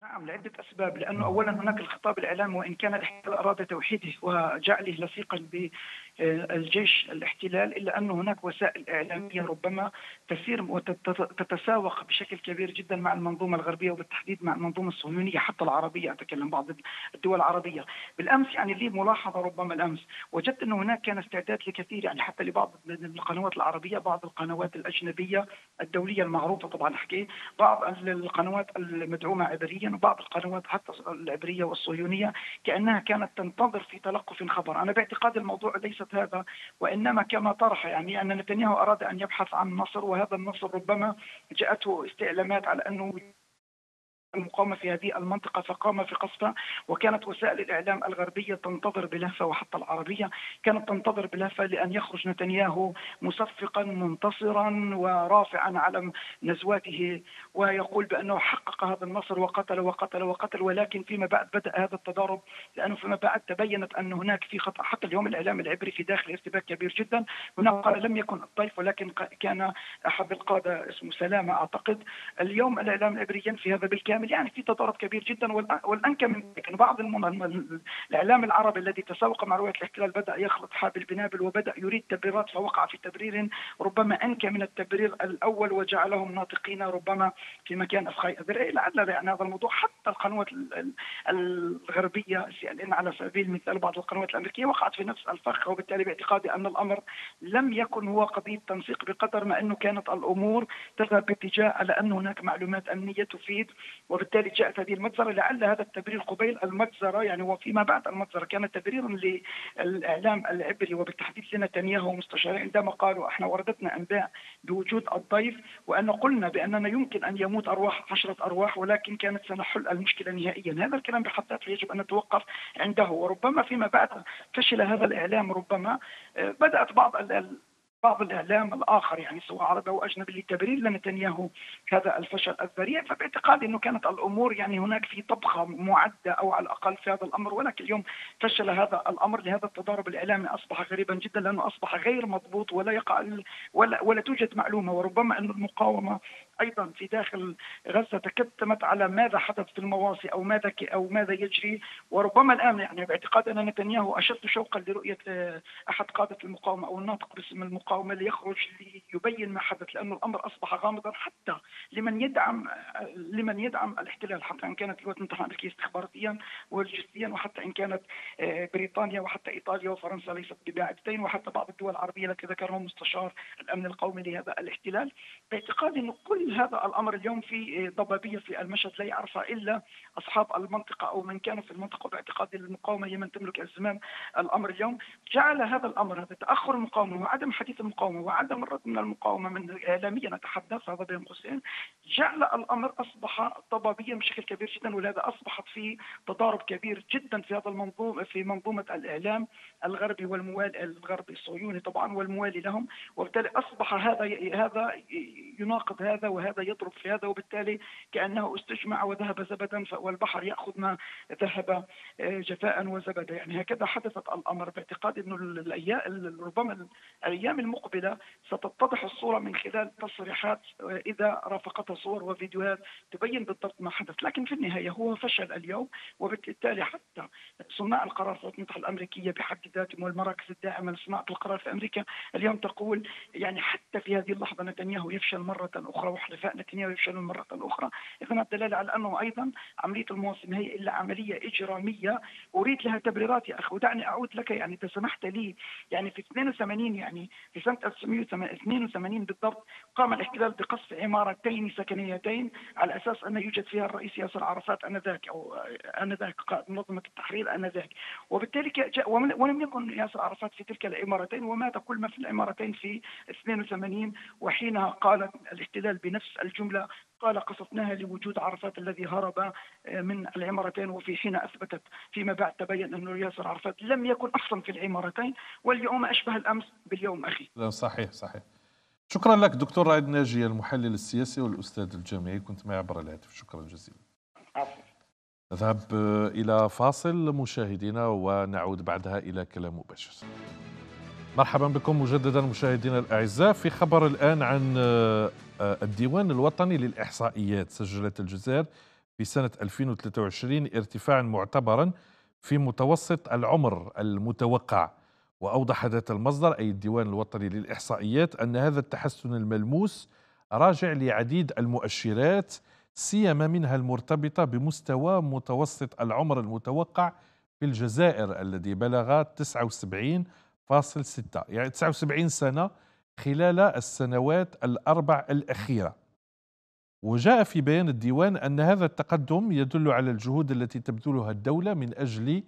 نعم لعدة أسباب لأنه نعم. أولا هناك الخطاب الإعلامي وإن كان الحلال أراد توحيده وجعله لصيقا ب آه، الجيش الاحتلال إلا أن هناك وسائل إعلامية ربما تسير وتتساوق بشكل كبير جدا مع المنظومة الغربية وبالتحديد مع المنظومة الصهيونية حتى العربية أتكلم بعض الدول العربية بالأمس يعني لي ملاحظة ربما الأمس وجدت أنه هناك كان استعداد لكثير يعني حتى لبعض القنوات العربية بعض القنوات الأجنبية الدولية المعروفة طبعا أحكي بعض القنوات المدعومة عبريا وبعض القنوات حتى العبرية والصهيونية كأنها كانت تنتظر في تلقف خبر أنا باعتقادي الموضوع ليس اعتقد هذا وانما كما طرح يعني ان نتنياهو اراد ان يبحث عن نصر وهذا النصر ربما جاءته استعلامات على انه المقاومة في هذه المنطقة فقام في قصفها وكانت وسائل الإعلام الغربية تنتظر بلهفة وحتى العربية كانت تنتظر بلهفة لأن يخرج نتنياهو مصفقا منتصرا ورافعا علم نزواته ويقول بأنه حقق هذا النصر وقتل وقتل وقتل ولكن فيما بعد بدأ هذا التضارب لأنه فيما بعد تبينت أن هناك في خطأ حتى اليوم الإعلام العبري في داخل ارتباك كبير جدا هناك قال لم يكن الطيف ولكن كان أحد القادة اسمه سلامة أعتقد اليوم الإعلام العبري ينفي هذا بالكامل البرنامج يعني في تضارب كبير جدا والانكى من ذلك بعض الاعلام العربي الذي تسوق مع رؤيه الاحتلال بدا يخلط حابل بنابل وبدا يريد تبريرات فوقع في تبرير ربما انكى من التبرير الاول وجعلهم ناطقين ربما في مكان افخاء ادري لعل يعني هذا الموضوع حتى القنوات الغربيه سي ان على سبيل المثال بعض القنوات الامريكيه وقعت في نفس الفخ وبالتالي باعتقادي ان الامر لم يكن هو قضيه تنسيق بقدر ما انه كانت الامور تذهب باتجاه على ان هناك معلومات امنيه تفيد وبالتالي جاءت هذه المجزرة لعل هذا التبرير قبيل المجزرة يعني وفيما بعد المجزرة كان تبريرا للإعلام العبري وبالتحديد لنتنياهو ومستشاريه عندما قالوا احنا وردتنا أنباء بوجود الضيف وأن قلنا بأننا يمكن أن يموت أرواح عشرة أرواح ولكن كانت سنحل المشكلة نهائيا هذا الكلام بحد ذاته يجب أن نتوقف عنده وربما فيما بعد فشل هذا الإعلام ربما آه، بدأت بعض بعض الاعلام الاخر يعني سواء عربي او اجنبي لتبرير لنتنياهو هذا الفشل الذريع فباعتقادي انه كانت الامور يعني هناك في طبخه معده او على الاقل في هذا الامر ولكن اليوم فشل هذا الامر لهذا التضارب الاعلامي اصبح غريبا جدا لانه اصبح غير مضبوط ولا يقع ولا, ولا توجد معلومه وربما ان المقاومه ايضا في داخل غزه تكتمت على ماذا حدث في المواصي او ماذا او ماذا يجري وربما الان يعني باعتقاد ان نتنياهو اشد شوقا لرؤيه آه، احد قاده المقاومه او الناطق باسم المقاومه ليخرج ليبين ما حدث لانه الامر اصبح غامضا حتى لمن يدعم آه، لمن يدعم الاحتلال حتى ان كانت الولايات المتحده الامريكيه استخباراتيا وجسديا وحتى ان كانت آه، بريطانيا وحتى ايطاليا وفرنسا ليست بباعدتين وحتى بعض الدول العربيه التي ذكرهم مستشار الامن القومي لهذا الاحتلال باعتقادي انه كل كل هذا الامر اليوم في ضبابيه في المشهد لا يعرفها الا اصحاب المنطقه او من كانوا في المنطقه باعتقاد المقاومه هي من تملك الزمام الامر اليوم جعل هذا الامر هذا تاخر المقاومه وعدم حديث المقاومه وعدم الرد من المقاومه من اعلاميا نتحدث هذا بين قوسين جعل الامر اصبح ضبابيا بشكل كبير جدا ولهذا اصبحت في تضارب كبير جدا في هذا المنظومه في منظومه الاعلام الغربي والموالي الغربي الصهيوني طبعا والموالي لهم وبالتالي اصبح هذا هذا يناقض هذا وهذا يضرب في هذا وبالتالي كانه استجمع وذهب زبدا والبحر ياخذ ما ذهب آه، جفاء وزبدا يعني هكذا حدثت الامر باعتقادي انه الايام ربما الايام المقبله ستتضح الصوره من خلال تصريحات آه، اذا رافقتها صور وفيديوهات تبين بالضبط ما حدث لكن في النهايه هو فشل اليوم وبالتالي حتى صناع القرار في الولايات الامريكيه بحد ذاتهم والمراكز الداعمه لصناعه القرار في امريكا اليوم تقول يعني حتى في هذه اللحظه نتنياهو يفشل مره اخرى حلفاء نتنياهو يفشلون مرة أخرى إذا الدلالة على أنه أيضا عملية المواسم هي إلا عملية إجرامية أريد لها تبريرات يا أخي ودعني أعود لك يعني إذا سمحت لي يعني في 82 يعني في سنة 1982 بالضبط قام الاحتلال بقصف عمارتين سكنيتين على أساس أن يوجد فيها الرئيس ياسر عرفات آنذاك أو آنذاك قائد منظمة التحرير آنذاك وبالتالي جاء ولم يكن ياسر عرفات في تلك العمارتين ومات كل ما في العمارتين في 82 وحينها قالت الاحتلال بناء نفس الجملة قال قصفناها لوجود عرفات الذي هرب آه، من العمارتين وفي حين اثبتت فيما بعد تبين انه ياسر عرفات لم يكن أصلا في العمارتين واليوم اشبه الامس باليوم اخي. صحيح صحيح. شكرا لك دكتور رائد ناجي المحلل السياسي والاستاذ الجامعي كنت معي عبر الهاتف شكرا جزيلا. عفو. نذهب آه، الى فاصل مشاهدينا ونعود بعدها الى كلام مباشر. مرحبا بكم مجددا مشاهدينا الاعزاء في خبر الان عن آه، آه، الديوان الوطني للإحصائيات سجلت الجزائر في سنة 2023 ارتفاعا معتبرا في متوسط العمر المتوقع وأوضح ذات المصدر أي الديوان الوطني للإحصائيات أن هذا التحسن الملموس راجع لعديد المؤشرات سيما منها المرتبطة بمستوى متوسط العمر المتوقع في الجزائر الذي بلغ 79.6 يعني 79 سنة خلال السنوات الأربع الأخيرة وجاء في بيان الديوان أن هذا التقدم يدل على الجهود التي تبذلها الدولة من أجل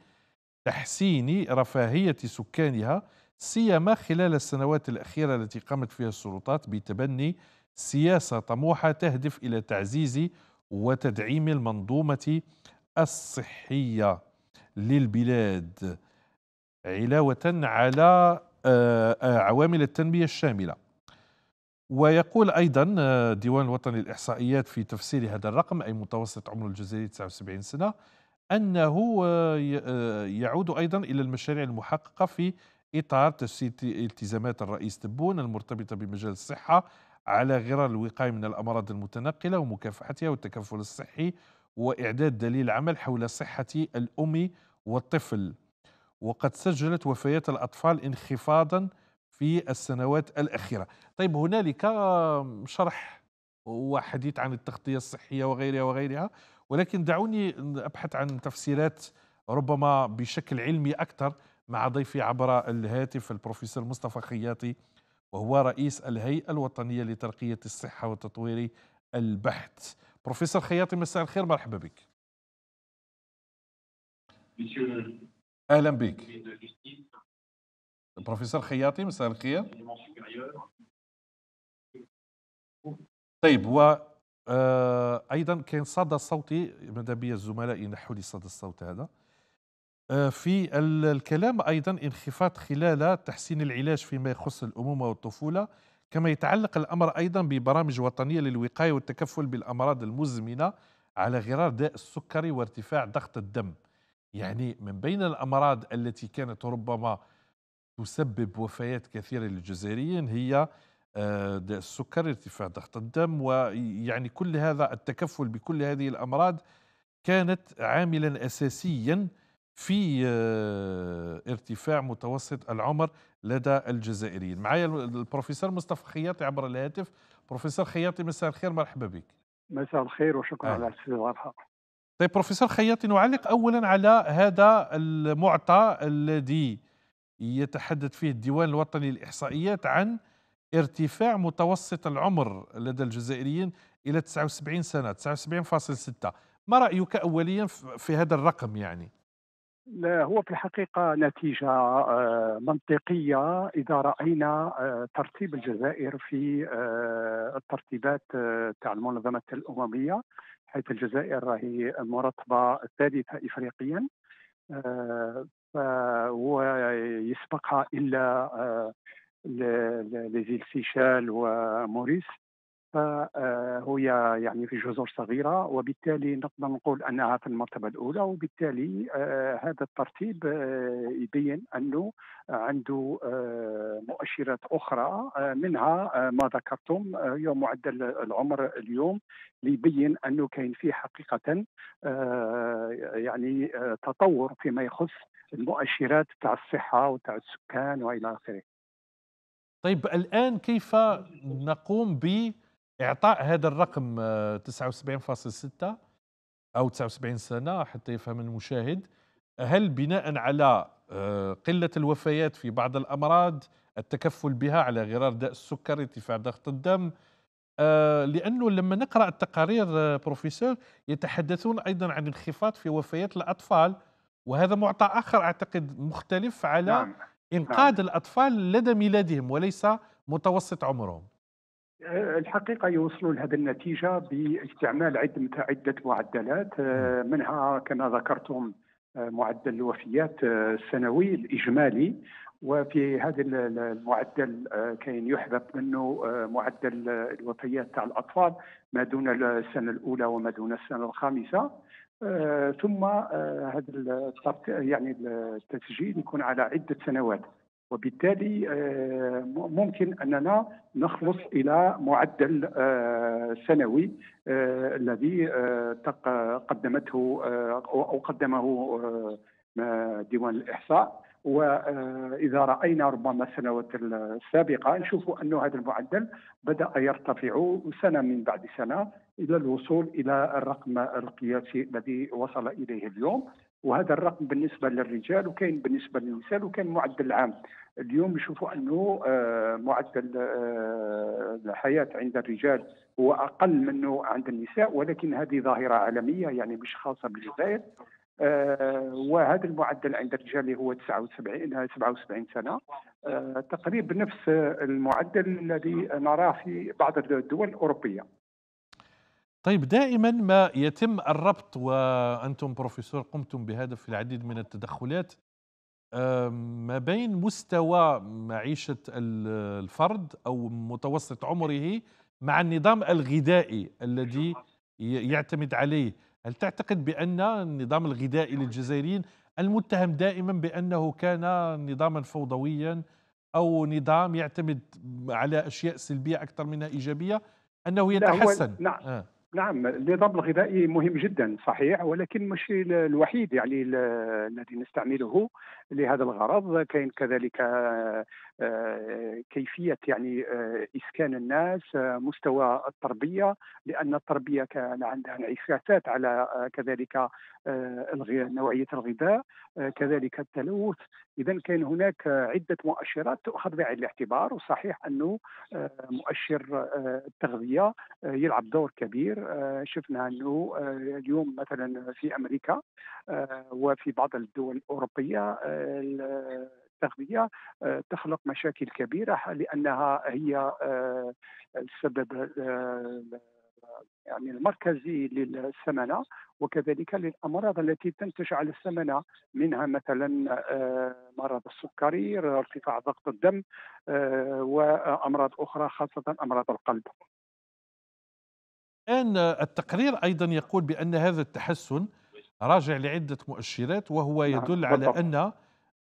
تحسين رفاهية سكانها سيما خلال السنوات الأخيرة التي قامت فيها السلطات بتبني سياسة طموحة تهدف إلى تعزيز وتدعيم المنظومة الصحية للبلاد علاوة على آه، آه، عوامل التنمية الشاملة ويقول أيضا آه، ديوان الوطني للإحصائيات في تفسير هذا الرقم أي متوسط عمر الجزائري 79 سنة أنه يعود أيضا إلى المشاريع المحققة في إطار تجسيد التزامات الرئيس تبون المرتبطة بمجال الصحة على غرار الوقاية من الأمراض المتنقلة ومكافحتها والتكفل الصحي وإعداد دليل عمل حول صحة الأم والطفل وقد سجلت وفيات الأطفال انخفاضا في السنوات الأخيرة طيب هنالك شرح وحديث عن التغطية الصحية وغيرها وغيرها ولكن دعوني أبحث عن تفسيرات ربما بشكل علمي أكثر مع ضيفي عبر الهاتف البروفيسور مصطفى خياطي وهو رئيس الهيئة الوطنية لترقية الصحة وتطوير البحث بروفيسور خياطي مساء الخير مرحبا بك اهلا بك بروفيسور خياطي مساء الخير طيب و آه، ايضا كان صدى صوتي ماذا بيا الزملاء ينحوا لي صدى الصوت هذا آه، في الكلام ايضا انخفاض خلال تحسين العلاج فيما يخص الامومه والطفوله كما يتعلق الامر ايضا ببرامج وطنيه للوقايه والتكفل بالامراض المزمنه على غرار داء السكري وارتفاع ضغط الدم يعني من بين الأمراض التي كانت ربما تسبب وفيات كثيرة للجزائريين هي آه، السكر ارتفاع ضغط الدم ويعني كل هذا التكفل بكل هذه الأمراض كانت عاملا أساسيا في آه، ارتفاع متوسط العمر لدى الجزائريين معايا البروفيسور مصطفى خياطي عبر الهاتف بروفيسور خياطي مساء الخير مرحبا بك مساء الخير وشكرا على استضافتك طيب بروفيسور خياطي نعلق اولا على هذا المعطى الذي يتحدث فيه الديوان الوطني للاحصائيات عن ارتفاع متوسط العمر لدى الجزائريين الى 79 سنه 79.6 ما رايك اوليا في هذا الرقم يعني لا هو في الحقيقة نتيجة آه، منطقية إذا رأينا آه، ترتيب الجزائر في آه، الترتيبات تاع المنظمة الأممية حيث الجزائر هي مرتبة الثالثة إفريقيا آه، ويسبقها إلا آه، لزيل سيشال وموريس فهي آه، يعني في جزر صغيرة وبالتالي نقدر نقول أنها في المرتبة الأولى وبالتالي آه، هذا الترتيب آه، يبين أنه عنده مؤشرات أخرى منها ما ذكرتم هي معدل العمر اليوم ليبين أنه كاين فيه حقيقة يعني تطور فيما يخص المؤشرات تاع الصحة وتاع السكان وإلى آخره طيب الآن كيف نقوم ب اعطاء هذا الرقم 79.6 آه، او 79 سنه حتى يفهم المشاهد هل بناء على آه، قله الوفيات في بعض الامراض التكفل بها على غرار داء السكر ارتفاع ضغط الدم آه، لانه لما نقرا التقارير بروفيسور يتحدثون ايضا عن انخفاض في وفيات الاطفال وهذا معطى اخر اعتقد مختلف على نعم، نعم. انقاذ الاطفال لدى ميلادهم وليس متوسط عمرهم الحقيقه يوصلوا لهذه النتيجه باستعمال عدة عده معدلات آه، منها كما ذكرتم آه، معدل الوفيات آه، السنوي الاجمالي وفي هذا المعدل كاين يحذف منه معدل الوفيات تاع الاطفال ما دون السنه الاولى وما دون السنه الخامسه ثم هذا يعني التسجيل يكون على عده سنوات وبالتالي آه، ممكن اننا نخلص الى معدل آه، سنوي آه، الذي قدمته او قدمه ديوان الاحصاء واذا راينا ربما السنوات السابقه نشوف انه هذا المعدل بدا يرتفع سنه من بعد سنه الى الوصول الى الرقم القياسي الذي وصل اليه اليوم وهذا الرقم بالنسبه للرجال وكاين بالنسبه للنساء وكان معدل عام اليوم نشوفوا انه آه، معدل آه، الحياه عند الرجال هو اقل منه عند النساء ولكن هذه ظاهره عالميه يعني مش خاصه بالجزائر آه، وهذا المعدل عند الرجال اللي هو 79 77 سنه تقريبا نفس المعدل الذي نراه في بعض الدول الاوروبيه طيب دائما ما يتم الربط وانتم بروفيسور قمتم بهذا في العديد من التدخلات ما بين مستوى معيشه الفرد او متوسط عمره مع النظام الغذائي الذي يعتمد عليه هل تعتقد بان النظام الغذائي للجزائريين المتهم دائما بانه كان نظاما فوضويا او نظام يعتمد على اشياء سلبيه اكثر منها ايجابيه انه يتحسن نعم آه. نعم النظام الغذائي مهم جدا صحيح ولكن مش الوحيد يعني الذي نستعمله لهذا الغرض كاين كذلك آه، آه، كيفيه يعني آه، اسكان الناس مستوى التربيه لان التربيه كان عندها انعكاسات على كذلك نوعيه الغذاء كذلك التلوث اذا كان هناك عده مؤشرات تؤخذ بعين الاعتبار وصحيح انه مؤشر التغذيه يلعب دور كبير شفنا انه اليوم مثلا في امريكا وفي بعض الدول الاوروبيه التغذيه آه، تخلق مشاكل كبيره لانها هي آه، السبب آه، يعني المركزي للسمنه وكذلك للامراض التي تنتج على السمنه منها مثلا مرض السكري ارتفاع ضغط الدم وامراض اخرى خاصه امراض القلب. الان التقرير ايضا يقول بان هذا التحسن راجع لعده مؤشرات وهو نعم، يدل على ان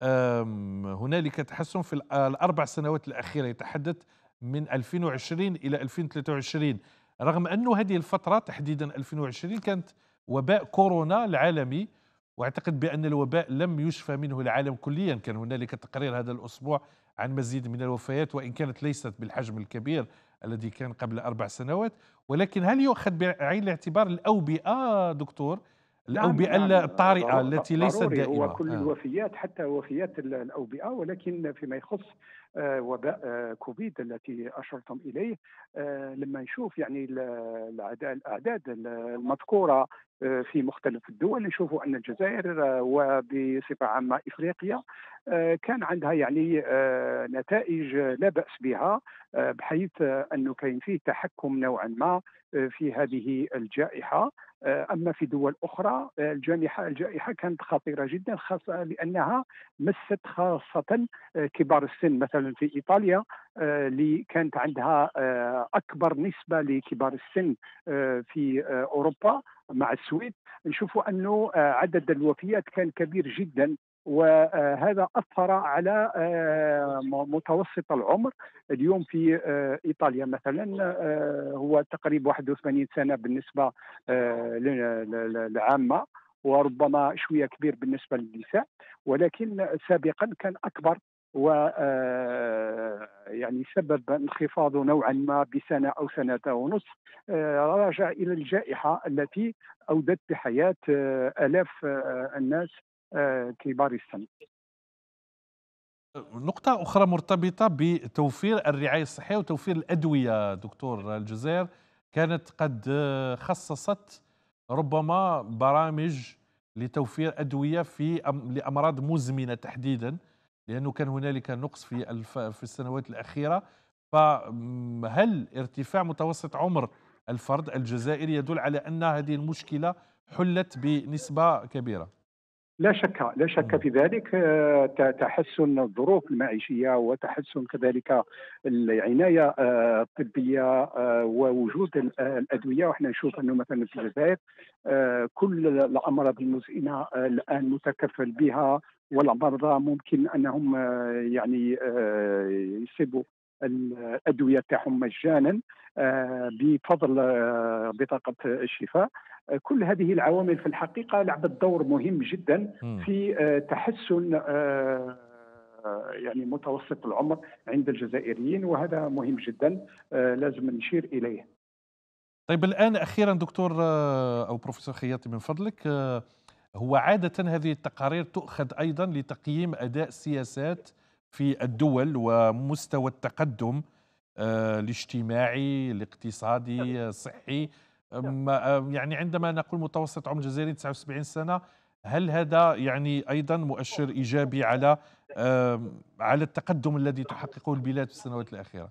هنالك تحسن في الأربع سنوات الأخيرة يتحدث من 2020 إلى 2023 رغم أنه هذه الفترة تحديدا 2020 كانت وباء كورونا العالمي واعتقد بان الوباء لم يشفى منه العالم كليا كان هنالك تقرير هذا الاسبوع عن مزيد من الوفيات وان كانت ليست بالحجم الكبير الذي كان قبل اربع سنوات ولكن هل يؤخذ بعين الاعتبار الاوبئه دكتور الأوبئة الطارئة نعم التي ليست دائمة هو كل آه. الوفيات حتى وفيات الأوبئة ولكن فيما يخص آه، وباء آه، كوفيد التي أشرتم إليه لما نشوف يعني الأعداد المذكورة آه، في مختلف الدول نشوفوا ان الجزائر آه، وبصفه عامه افريقيا آه، كان عندها يعني نتائج لا باس بها بحيث انه كاين فيه تحكم نوعا ما في هذه الجائحه اما في دول اخرى الجائحه الجائحه كانت خطيره جدا خاصه لانها مست خاصه كبار السن مثلا في ايطاليا اللي كانت عندها اكبر نسبه لكبار السن في اوروبا مع السويد نشوفوا انه آه، عدد الوفيات كان كبير جدا وهذا آه، اثر على آه، متوسط العمر اليوم في ايطاليا مثلا هو تقريبا 81 سنه بالنسبه للعامه وربما شويه كبير بالنسبه للنساء ولكن سابقا كان اكبر و آه، يعني سبب انخفاضه نوعا ما بسنه او سنه ونصف آه، راجع الى الجائحه التي اودت بحياه آه، الاف الناس كبار السن. نقطة أخرى مرتبطة بتوفير الرعاية الصحية وتوفير الأدوية دكتور الجزائر كانت قد خصصت ربما برامج لتوفير أدوية في لأمراض مزمنة تحديدا لأنه كان هنالك نقص في الف... في السنوات الأخيرة فهل ارتفاع متوسط عمر الفرد الجزائري يدل على أن هذه المشكلة حلت بنسبة كبيرة لا شك لا شك في ذلك آه، تحسن الظروف المعيشيه وتحسن كذلك العنايه آه، الطبيه آه، ووجود الادويه وحنا نشوف انه مثلا في الجزائر كل الامراض المزمنه الان متكفل بها والمرضى ممكن انهم يعني يصيبوا الادويه تاعهم مجانا آه، بفضل آه، بطاقه الشفاء آه، كل هذه العوامل في الحقيقه لعبت دور مهم جدا في تحسن يعني متوسط العمر عند الجزائريين وهذا مهم جدا لازم نشير اليه. طيب الان اخيرا دكتور او بروفيسور خياطي من فضلك هو عاده هذه التقارير تؤخذ ايضا لتقييم اداء سياسات في الدول ومستوى التقدم آه، الاجتماعي الاقتصادي الصحي آه، يعني عندما نقول متوسط عمر الجزائري 79 سنة هل هذا يعني أيضا مؤشر إيجابي على على التقدم الذي تحققه البلاد في السنوات الأخيرة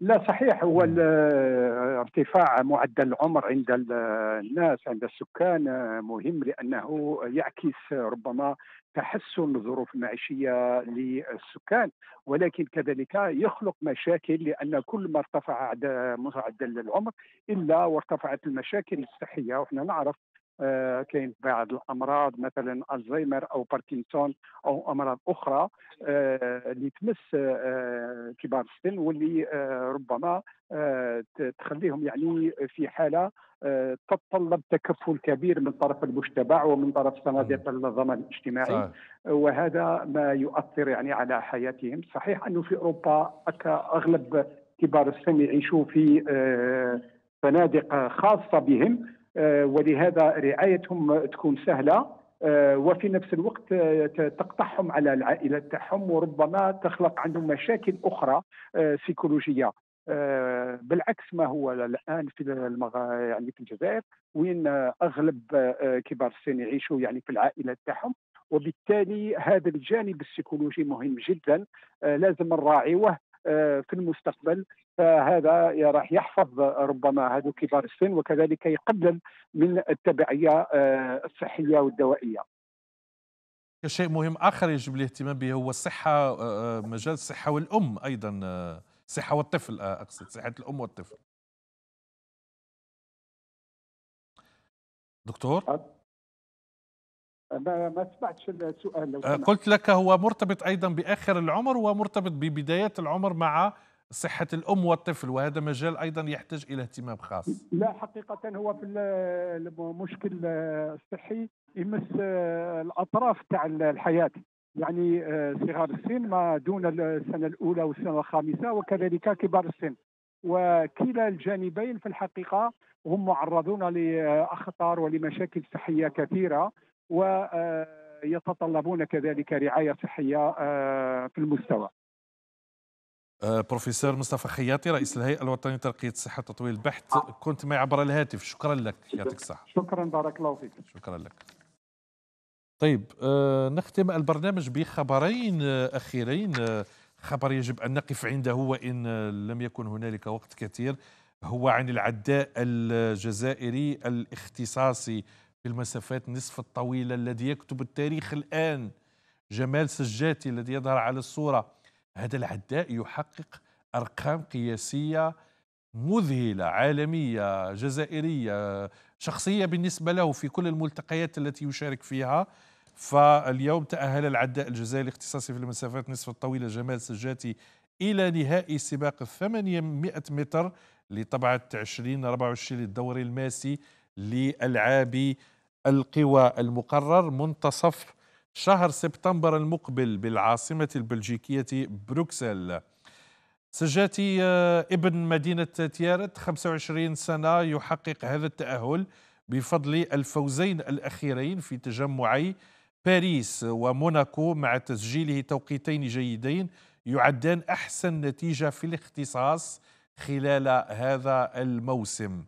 لا صحيح هو آه، ارتفاع معدل العمر عند الناس عند السكان مهم لأنه يعكس ربما تحسن الظروف المعيشيه للسكان ولكن كذلك يخلق مشاكل لان كل ما ارتفع معدل العمر الا وارتفعت المشاكل الصحيه ونحن نعرف آه، كاين بعض الامراض مثلا الزهايمر او باركنسون او امراض اخرى آه، اللي تمس آه، كبار السن واللي ربما تخليهم يعني في حاله تتطلب تكفل كبير من طرف المجتمع ومن طرف صناديق الضمان الاجتماعي صح. وهذا ما يؤثر يعني على حياتهم صحيح انه في اوروبا اغلب كبار السن يعيشوا في فنادق خاصه بهم آه، ولهذا رعايتهم تكون سهله آه، وفي نفس الوقت آه، تقطعهم على العائله تاعهم وربما تخلق عندهم مشاكل اخرى سيكولوجيه بالعكس ما هو الان في المغ... يعني في الجزائر وين اغلب كبار السن يعيشوا يعني في العائله تاعهم وبالتالي هذا الجانب السيكولوجي مهم جدا لازم نراعيوه آه، في المستقبل فهذا راح يحفظ ربما هذو كبار السن وكذلك يقلل من التبعيه آه، الصحيه والدوائيه شيء مهم اخر يجب الاهتمام به هو الصحه آه، مجال الصحه والام ايضا صحه والطفل اقصد صحه الام والطفل دكتور ما ما سمعتش السؤال لو آه، قلت لك هو مرتبط ايضا باخر العمر ومرتبط ببدايه العمر مع صحة الأم والطفل وهذا مجال أيضا يحتاج إلى اهتمام خاص لا حقيقة هو في المشكل الصحي يمس آه، الأطراف تاع الحياة يعني آه، صغار السن ما دون السنة الأولى والسنة الخامسة وكذلك كبار السن وكلا الجانبين في الحقيقة هم معرضون لأخطار ولمشاكل صحية كثيرة ويتطلبون كذلك رعايه صحيه آه، في المستوى. آه، بروفيسور مصطفى خياطي رئيس الهيئه الوطنيه لترقيه الصحه وتطوير البحث آه. كنت معي عبر الهاتف شكرا لك يعطيك الصحه شكرا بارك الله فيك شكرا لك طيب نختم البرنامج بخبرين اخيرين خبر يجب ان نقف عنده وان لم يكن هنالك وقت كثير هو عن العداء الجزائري الاختصاصي في المسافات نصف الطويلة الذي يكتب التاريخ الآن جمال سجاتي الذي يظهر على الصورة هذا العداء يحقق أرقام قياسية مذهلة عالمية جزائرية شخصية بالنسبة له في كل الملتقيات التي يشارك فيها فاليوم تأهل العداء الجزائري الاختصاصي في المسافات نصف الطويلة جمال سجاتي إلى نهائي سباق 800 متر لطبعة 2024 للدوري الماسي لألعاب القوى المقرر منتصف شهر سبتمبر المقبل بالعاصمة البلجيكية بروكسل سجاتي آه، ابن مدينة تيارت 25 سنة يحقق هذا التأهل بفضل الفوزين الأخيرين في تجمعي باريس وموناكو مع تسجيله توقيتين جيدين يعدان أحسن نتيجة في الاختصاص خلال هذا الموسم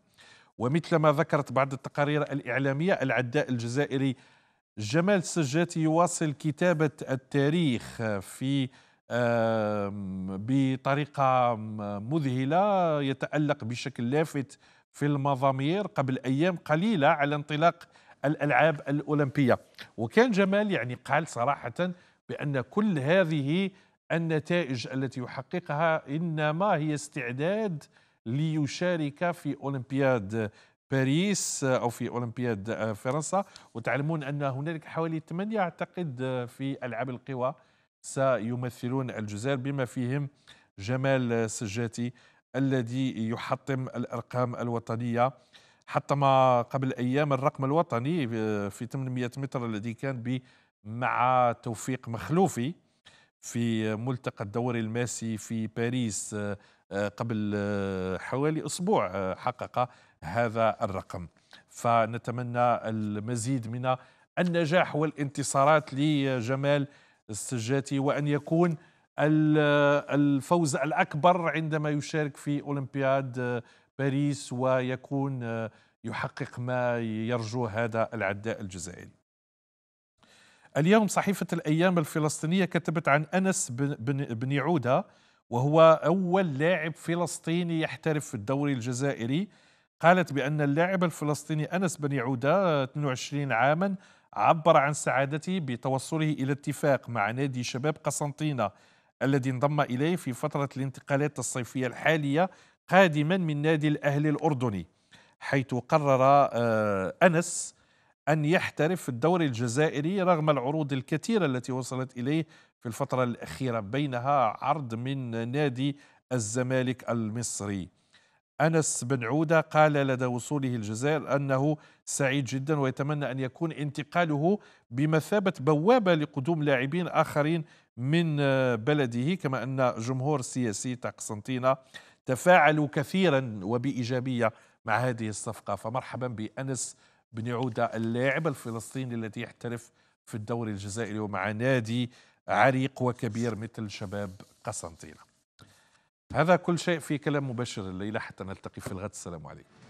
ومثلما ذكرت بعض التقارير الإعلامية العداء الجزائري جمال سجاتي يواصل كتابة التاريخ في بطريقة مذهلة يتألق بشكل لافت في المظامير قبل أيام قليلة على انطلاق الألعاب الأولمبية وكان جمال يعني قال صراحة بأن كل هذه النتائج التي يحققها إنما هي استعداد ليشارك في أولمبياد باريس أو في أولمبياد فرنسا وتعلمون أن هنالك حوالي 8 أعتقد في ألعاب القوى سيمثلون الجزائر بما فيهم جمال سجاتي الذي يحطم الأرقام الوطنية حطم قبل أيام الرقم الوطني في 800 متر الذي كان مع توفيق مخلوفي في ملتقى الدوري الماسي في باريس قبل آه، حوالي أسبوع آه، حقق هذا الرقم فنتمنى المزيد من النجاح والانتصارات لجمال السجاتي وأن يكون آه، الفوز الأكبر عندما يشارك في أولمبياد باريس ويكون يحقق ما يرجو هذا العداء الجزائري اليوم صحيفة الأيام الفلسطينية كتبت عن أنس بن, بن, بن عودة وهو أول لاعب فلسطيني يحترف في الدوري الجزائري قالت بأن اللاعب الفلسطيني أنس بن عودة 22 عاما عبر عن سعادته بتوصله إلى اتفاق مع نادي شباب قسنطينة الذي انضم إليه في فترة الانتقالات الصيفية الحالية قادما من نادي الأهلي الأردني حيث قرر آه، أنس أن يحترف في الدوري الجزائري رغم العروض الكثيرة التي وصلت إليه في الفترة الأخيرة بينها عرض من نادي الزمالك المصري أنس بن عودة قال لدى وصوله الجزائر أنه سعيد جدا ويتمنى أن يكون انتقاله بمثابة بوابة لقدوم لاعبين آخرين من بلده كما أن جمهور سياسي تقسنطينة تفاعلوا كثيرا وبإيجابية مع هذه الصفقة فمرحبا بأنس بن عودة اللاعب الفلسطيني الذي يحترف في الدوري الجزائري ومع نادي عريق وكبير مثل شباب قسنطينة هذا كل شيء في كلام مباشر الليلة حتى نلتقي في الغد السلام عليكم